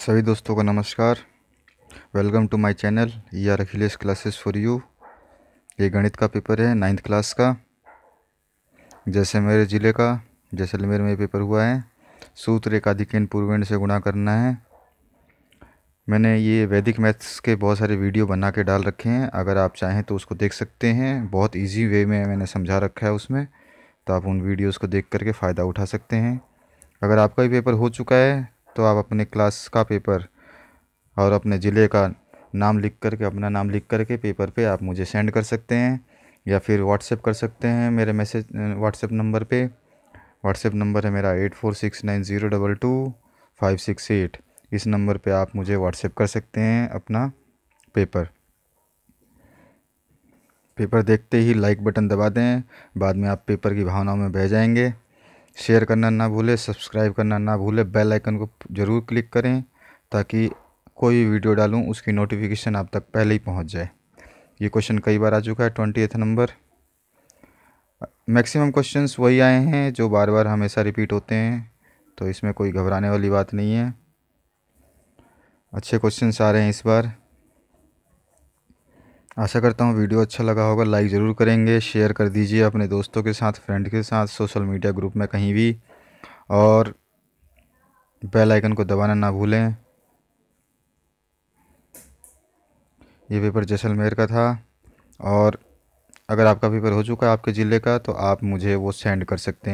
सभी दोस्तों का नमस्कार welcome to my channel E R Akhilesh classes for you ये गणित का पेपर है नाइन्थ क्लास का जैसे मेरे ज़िले का जैसलमेर में पेपर हुआ है सूत्र एकाधिक पूर्वेण से गुणा करना है मैंने ये वैदिक मैथ्स के बहुत सारे वीडियो बना के डाल रखे हैं अगर आप चाहें तो उसको देख सकते हैं बहुत ईजी वे में मैंने समझा रखा है उसमें तो आप उन वीडियोज़ को देख करके फ़ायदा उठा सकते हैं अगर आपका भी पेपर हो चुका है तो आप अपने क्लास का पेपर और अपने ज़िले का नाम लिख करके अपना नाम लिख करके पेपर पे आप मुझे सेंड कर सकते हैं या फिर व्हाट्सएप कर सकते हैं मेरे मैसेज व्हाट्सएप नंबर पे व्हाट्सएप नंबर है मेरा eight four six nine zero double two five six eight इस नंबर पे आप मुझे व्हाट्सएप कर सकते हैं अपना पेपर पेपर देखते ही लाइक बटन दबा दें बाद में आप पेपर की भावनाओं में बह जाएंगे शेयर करना ना भूलें सब्सक्राइब करना ना भूलें बेल आइकन को ज़रूर क्लिक करें ताकि कोई वीडियो डालूँ उसकी नोटिफिकेशन आप तक पहले ही पहुँच जाए ये क्वेश्चन कई बार आ चुका है ट्वेंटी नंबर मैक्सिमम क्वेश्चंस वही आए हैं जो बार बार हमेशा रिपीट होते हैं तो इसमें कोई घबराने वाली बात नहीं है अच्छे क्वेश्चन आ रहे हैं इस बार आशा करता हूँ वीडियो अच्छा लगा होगा लाइक ज़रूर करेंगे शेयर कर दीजिए अपने दोस्तों के साथ फ्रेंड के साथ सोशल मीडिया ग्रुप में कहीं भी और बेल आइकन को दबाना ना भूलें ये पेपर जैसलमेर का था और अगर आपका पेपर हो चुका है आपके ज़िले का तो आप मुझे वो सेंड कर सकते हैं